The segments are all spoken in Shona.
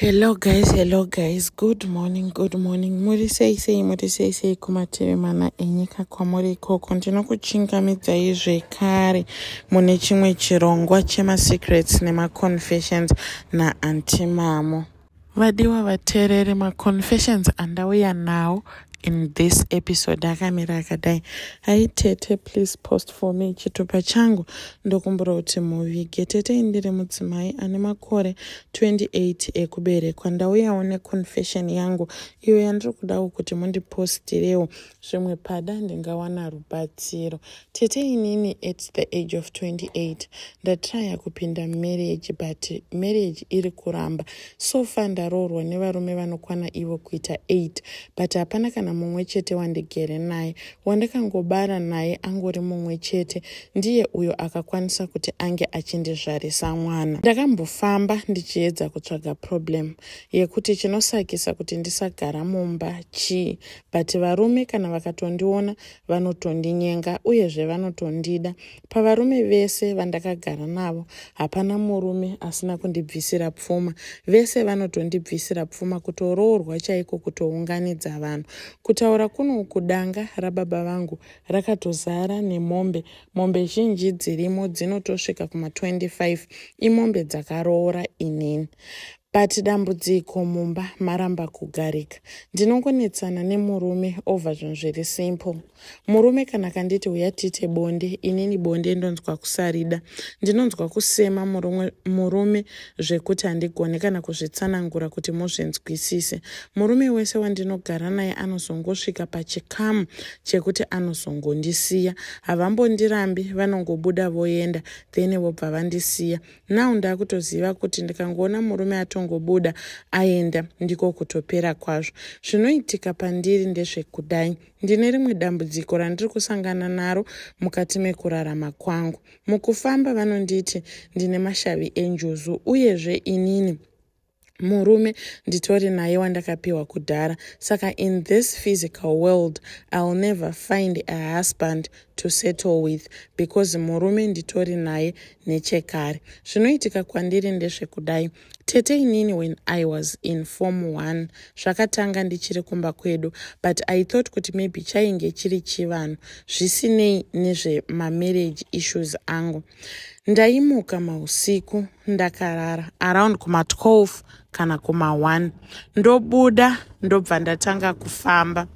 hello guys hello guys good morning good morning muri sei sei muri sei sei kumativi mana enyika kwamuri ikoko ndino kuchingamidzai zvekare mune chimwe chirongwa chemasecrets nemaconfessions naantimamo vadiwa vateereri maconfessions andauya nawo in this episode akamira akadai aitete please post for me chitupa changu ndokumbura kuti muvige tetei ndiri mudzimai ane makore 28 ekuberekwa ndauyawo neconfession yangu iyo yandiri kudawo kuti mundipostirewo zvimwe pada ndingawana rubatsiro tete inini at the age of 28 ndatiraya kupinda marriage but marriage iri kuramba so far ndaroorwa nevarume vanokwana ivo kuita 8 but hapana kana kana mumwe chete wandigere naye wandakangobara naye angori mumwe chete ndiye uyo akakwanisa kuti ange achindizvarisa mwana ndakambofamba ndichiedza kutsvaga problem yekuti chinosakisa kuti ndisagara mumba chii but varume kana vakatondiona vanotondinyenga uyezve vanotondida pavarume vese vandakagara navo hapana murume asina kundibvisira pfuma vese vanotondibvisira pfuma kutoroorwa chaiko kutounganidza vanhu kutaura kunouku danga rababa vangu rakatozara nemombe mombe zhinji dzirimo dzinotosvika kuma25 imombe dzakaroora inini but dambudziko mumba maramba kugarika ndinongonetsana nemurume obva zvinhu zviri simple murume kana kanditi uyatiite bonde inini bonde ndonzwa kusarida ndinonzwa kusema murume, murume zvekuti handigone kana kuzvitsanangura kuti muzvinzwisise murume wese wandinogara naye anozongosvika pachikamu chekuti anozongondisiya havambondirambi vanongobuda voenda then vobva vandisiya now ndakutoziva kuti ndikangoona murume ato achongobuda aenda ndiko kutopera kwazvo zvinoitika pandiri ndezvekudai ndine rimwe dambudziko randiri kusangana naro mukati mekurarama kwangu mukufamba vanonditi ndine mashavi enjuzu uyezve inini murume nditori naye wandakapiwa kudhara saka in this physical world iill never find a husband to settle with because murume nditori naye nechekare zvinoitika kwandiri ndezvekudai tete inini when i was in form one zvakatanga ndichiri kumba kwedu but i thought kuti maybe chainge chiri chivanhu zvisinei nezvemamarriage issues angu ndaimuka mausiku ndakarara around kuma12 kana kuma1 ndobuda ndobva ndatanga kufamba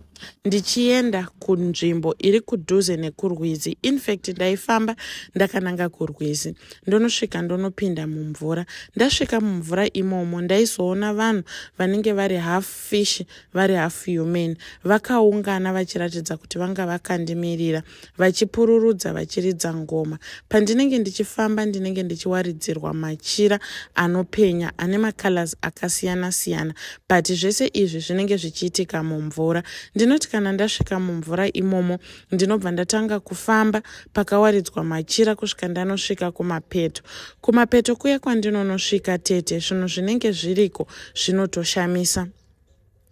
ndichienda kunzvimbo iri kudhuze nekurwizi infact ndaifamba ndakananga kurwizi ndonosvika ndonopinda mumvura ndasvika mumvura imomo ndaizoona vanhu vanenge vari half fish vari half human vakaungana vachiratidza kuti vanga vakandimirira vachipururudza vachiridza ngoma pandinenge ndichifamba ndinenge ndichiwaridzirwa machira anopenya ane macolors akasiyana-siyana but zvese izvi zvinenge zvichiitika mumvura ndino ndinoti kana ndasvika mumvura imomo ndinobva ndatanga kufamba pakawaridzwa machira kusvika ndanosvika kumapeto kumapeto kuya kwandinonosvika tete zvinhu zvinenge zviriko zvinotoshamisa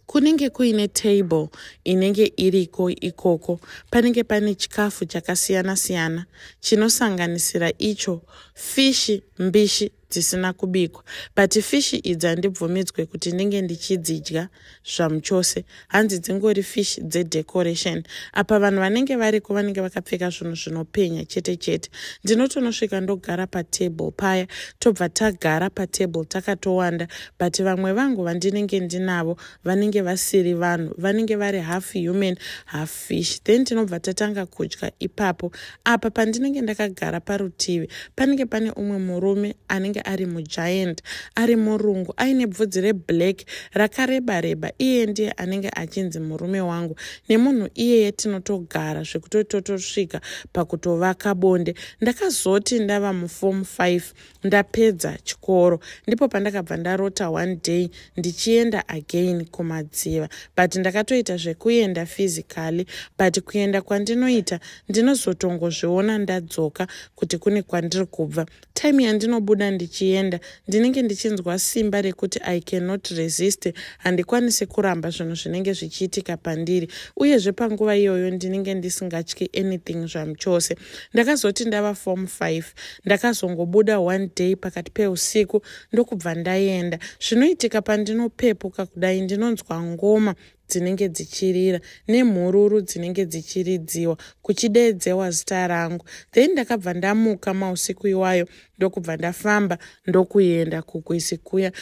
kunenge kuine table inenge iriko ikoko panenge pane chikafu chakasiyana siyana chinosanganisira icho fishi mbishi dzisina kubikwa but fishi idzi handibvumidzwe kuti ndinge ndichidzidya zvamuchose hanzi dzingori fishi dzedecoration apa vanhu vanenge variko vanenge vakapfeka zvinhu zvinopenya chete chete ndinotonosvika ndogara patable paya tobva tagara patable takatowanda but vamwe vangu vandinenge ndinavo vanenge vasiri vanhu vanenge vari half human half fish then tinobva tatanga kudya ipapo apa pandinenge ndakagara parutivi panenge pane umwe murume anenge akanga ari mugiant ari murungu aine bvudzi reblack rakareba reba iye ndiye anenge achinzi murume wangu nemunhu iyeye tinotogara zvekutoti totosvika pakutovaka bonde ndakazoti ndava mufom 5 ndapedza chikoro ndipo pandakabva ndarota one day ndichienda again kumadziva but ndakatoita zvekuenda physicaly but kuenda kwandinoita ndinozotongozviona ndadzoka kuti kune kwandiri kubva taimu yandinobuda ndi zvichienda ndinenge ndichinzwa simba rekuti i cannot resist handikwanisi kuramba zvinhu zvinenge zvichiitika pandiri uyezve panguva iyoyo ndinenge ndisingatyi anything zvamuchose ndakazoti ndava form 5 ndakazongobuda one day pakati peusiku ndokubva ndaenda zvinoitika pandinopepuka kudai ndinonzwa ngoma dzinenge dzichirira nemhururu dzinenge dzichiridziwa kuchideedzewa zita rangu then ndakabva ndamuka mausiku iwayo ndokubva ndafamba ndokuenda kugwizi kuya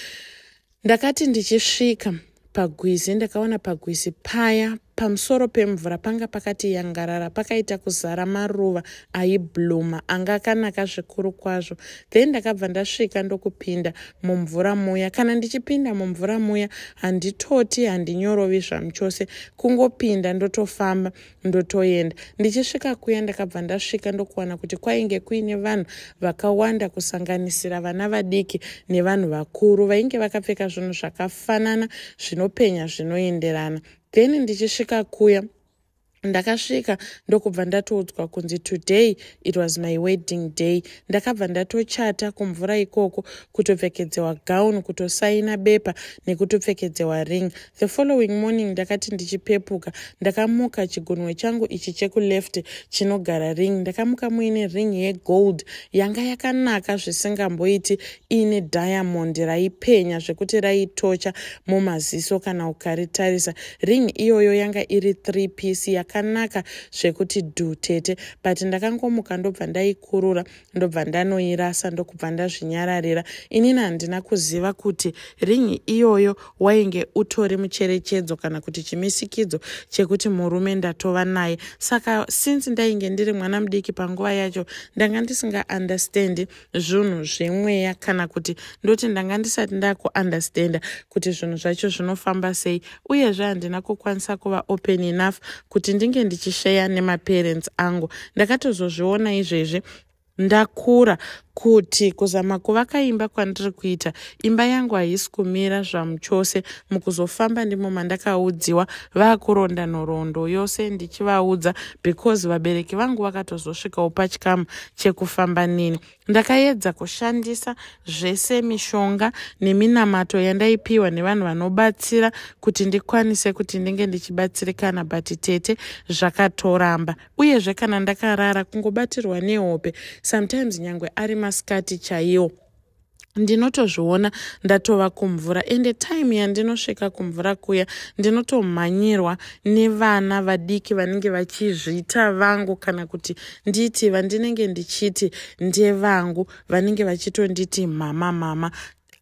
ndakati ndichisvika pagwizi ndakaona pagwizi paya pamusoro pemvura panga pakati yangarara pakaita kuzara maruva aibhluma anga akanaka zvikuru kwazvo then ndakabva ndasvika ndokupinda mumvura muya kana ndichipinda mumvura muya handitoti handinyorovi zvamuchose kungopinda ndotofamba ndotoenda ndichisvika kuya ndakabva ndasvika ndokuwana kuti kwainge kuine vanhu vakawanda kusanganisira vana vadiki nevanhu vakuru vainge vakapfeka zvinhu zvakafanana zvinopenya zvinoenderana then ndichisvika kuya ndakasvika ndokubva ndatoudzwa kunzi today it was my wedding day ndakabva ndatochata kumvura ikoko kutopfekedzewa gown kutosaina bepa nekutopfekedzewa ring the following morning ndakati ndichipepuka ndakamuka chigunwe changu ichi chekuleft chinogara ring ndakamuka muine ring yegold yanga yakanaka zvisingamboiti iine diamond raipenya zvekuti raitocha mumaziso kana ukaritarisa ring iyoyo yanga iri 3 piece yaka zvakanaka zvekuti dhu tete but ndakangomuka ndobva ndaikurura ndobva ndanoirasa ndokubva ndazvinyararira inini handina kuziva kuti rinyi iyoyo wainge utori mucherechedzo kana kuti chimisikidzo chekuti murume ndatova naye saka since ndainge ndiri mwana mudiki panguva yacho ndanga ndisingaandastendi zvinhu zvemweya kana kuti ndoti ndanga ndisati ndakuandastenda kuti zvinhu zvacho zvinofamba sei uyezve handina kukwanisa kuva open enough kuti ndinge ndichisheya nemaparents angu ndakatozozviona izvezvi ndakura kuti kuzama kuvaka imba kwandiri kuita imba yangu haisi kumira zvamuchose mukuzofamba ndimo mandakaudziwa vaakuronda nhoroondo yose ndichivaudza because vabereki vangu vakatozosvikawo pachikamu chekufamba neni ndakaedza kushandisa zvese mishonga neminamato yandaipiwa nevanhu vanobatsira kuti ndikwanise kuti ndinge ndichibatsirikana bhati tete zvakatoramba uyezve kana ndakarara kungobatirwa nehope sometimes nyange ari ma masikati chaiwo ndinotozviona ndatova kumvura ende taimu yandinosvika kumvura kuya ndinotomhanyirwa nevana vadiki vanenge vachizviita vangu kana kuti nditi vandinenge ndichiti ndevangu vanenge vachitonditi mama mama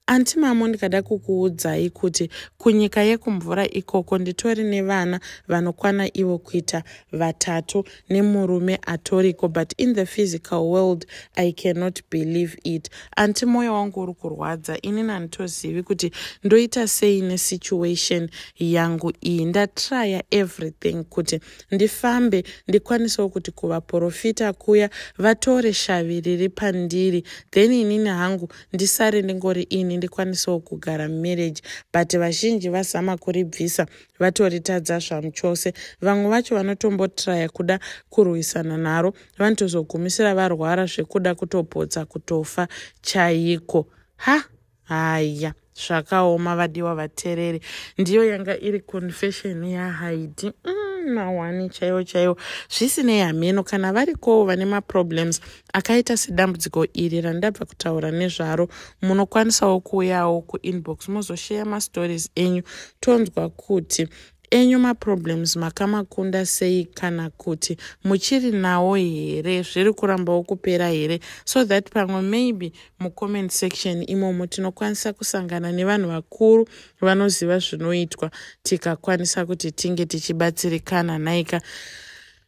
anti mamo ndikada kukuudzai kuti kunyika yekumvura ikoko nditori nevana vanokwana ivo kuita vatatu nemurume atoriko but in the physical world i cannot believe it anti mwoyo wangu uri kurwadza inini handitozivi kuti ndoita sei nesituation yangu iyi ndatraya everything kuti ndifambe ndikwanisewo kuti kuvaprofita kuya vatore shavi riri pandiri then inini hangu ndisare ndingori ini vane ndikwanisawo kugara mumereji but vazhinji vazama kuribvisa vatoritadza zvamuchose vamwe vacho vanotombotiraya kuda kurwisana naro vanotozogumisira varwara zvekuda kutopotsa kutofa chaiko ha haya zvakaoma vadiwa vateereri ndiyo yanga iri confession yahaidi mm mawani chaiwo chaiwo zvisinei hameno kana varikowo vane maproblems akaita sedambudziko iri randabva kutaura nezvaro munokwanisawo kuuyawo kuinbox mozosheya mastories enyu tonzwa kuti enyu maproblems makamakunda sei kana kuti muchiri nawo here zviri kurambawo kupera here so that pamwe maybe mucomment section imomo tinokwanisa kusangana nevanhu vakuru vanoziva zvinoitwa tikakwanisa kuti tinge tichibatsirikana naika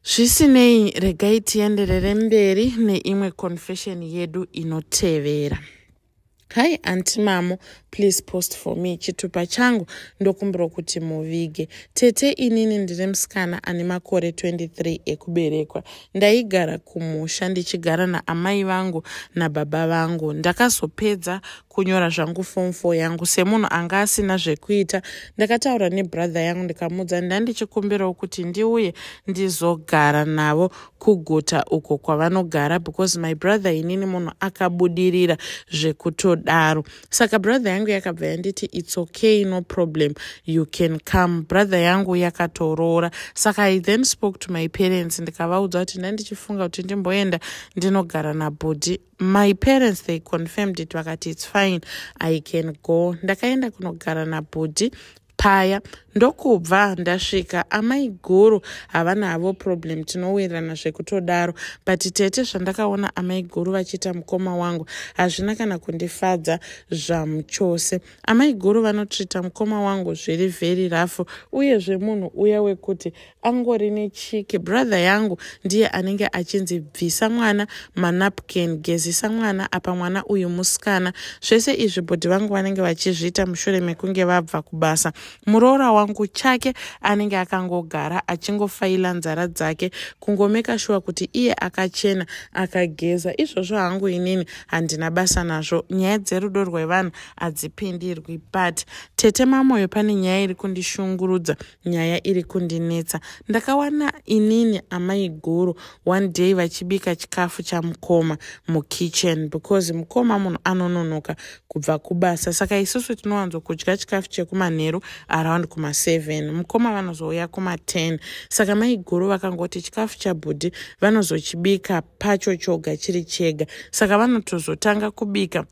zvisinei regai tienderere mberi neimwe confession yedu inotevera hai antimamo please post for me chitupa changu ndokumbira kuti muvige tete inini ndine musikana ane makore 23 ekuberekwa ndaigara kumusha ndichigara naamai vangu nababa vangu ndakazopedza kunyora zvangu fom 4 yangu semunhu anga asina zvekuita ndakataura nebrother yangu ndikamuudza ndandichikumbirawo kuti ndiuye ndizogara navo kuguta uko kwavanogara because my brother inini munhu akabudirira zvekutodaro saka brother yangu yakabva yanditi its okay no problem you can come brother yangu yakatoroora saka i then spoke to my parents ndikavaudza kuti ndandichifunga kuti ndimboenda ndinogara nabhodhi my parents they confirmed it vakati its fine i can go ndakaenda kunogara nabhodhi paya ndokubva ndasvika amai guru hava navo problem tinowirirana zvekutodaro but tete zvandakaona amai guru vachiita mukoma wangu hazvina kana kundifadza zvamuchose amai guru vanotrita mukoma wangu zviri vhery rafu uyezve munhu uya wekuti angori nechiki brother yangu ndiye anenge achinzi bvisa mwana manapkin gezisa mwana apa mwana uyu musikana zvese izvi bhodhi vangu vanenge vachizviita mushure mekunge vabva kubasa muroora wangu chake anenge akangogara achingofaila nzara dzake kungomeka shuwa kuti iye akachena akageza izvozvo hangu inini handina basa nazvo nyaya dzerudo rwevanhu hadzipindirwi but tete mamoyo pane nyaya iri kundishungurudza nyaya iri kundinetsa ndakawana inini amai guru one day vachibika chikafu chamukoma mukitchen because mukoma munhu anononoka kubva kubasa saka isusu tinowanzokudya chikafu chekumanheru around kuma7 mukoma vanozouya kuma10 saka maiguru vakangoti chikafu chabhudhi vanozochibika pacho choga chiri chega saka vanotozotanga kubika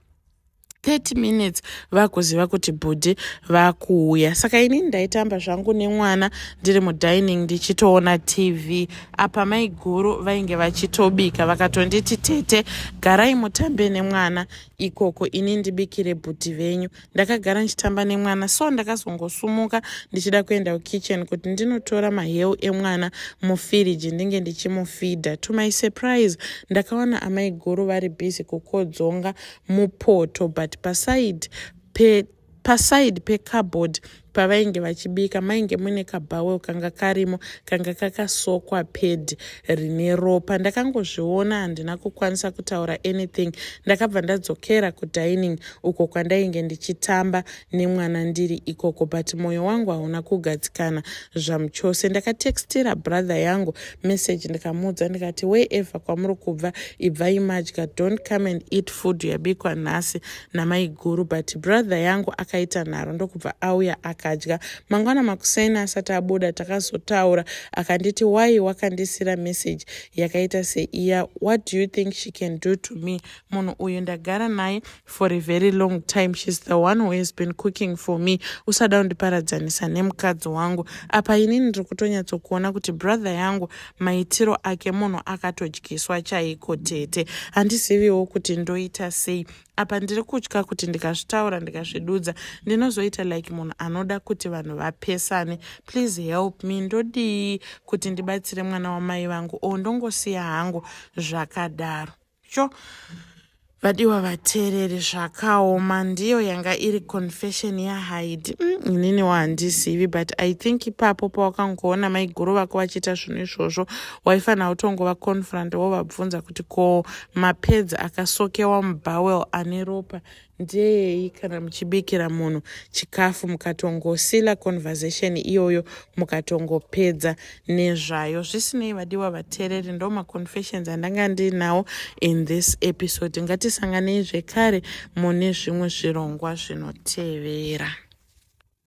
30 minutes vakuziva kuti budhi vakuuya saka inini ndaitamba zvangu nemwana ndiri mudining ndichitoona tv apa mai guru vainge vachitobika vakatonditi tete garai mutambe nemwana ikoko ini ndibikire bhuti venyu ndakagara ndichitamba nemwana so ndakazongosumuka ndichida kuenda kukitchen kuti ndinotora maheu emwana mufiriji ndinge ndichimufidha to my surprise ndakaona amai guru vari bhizi kukodzonga mupoto but per side per per side per cupboard pavainge vachibika mainge mune kabhawel kanga karimo kanga kakasokwa pedhi rine ropa ndakangozviona handina kukwanisa kutaura anything ndakabva ndadzokera kudining uko kwandainge ndichitamba nemwana ndiri ikoko but mwoyo wangu hauna kugadzikana zvamuchose ndakatekstira brother yangu meseji ndikamuudza ndikati weevha kwamuri kubva ibva imadya don't come and eat food yabikwa nhasi namaiguru but brother yangu akaita nharo ndokubva auya aka akadya mangwana makuseni asati abuda takazotaura akanditi wai wakandisira meseji yakaita seiya what do you think she can do to me munhu uyu ndagara naye for a very long time sheis the one who has been cooking for me usada kundiparadzanisa nemukadzi wangu apa inini ndiri kutonyatsokuona kuti brother yangu maitiro ake munhu akatodyiswa chaiko tete handizivewo kuti ndoita sei apa ndiri kutya kuti ndikazvitaura ndikazvidudza ndinozoita like munhu anoda kuti vanhu vapesane please help me ndodii kuti ndibatsire mwana wamai vangu o oh, ndongosiya hangu zvakadaro sho sure vadiwa vateereri zvakaoma ndiyo yanga iri confession yahaidi mm, inini mm, wahandizivi but i think ipapo pawakangoona maiguru vako vachiita zvinhu izvozvo waifanira kutongova confront wovabvunza kuti ko mapedzi akasokewa mubawel ane ropa ndeyei kana muchibikira munhu chikafu mukatongosila conversation iyoyo mukatongopedza nezvayo zvisinei vadiwa vateereri ndo maconfessions andanga ndinawo in this episode ngatisanganei zvekare mune zvimwe zvirongwa zvinotevera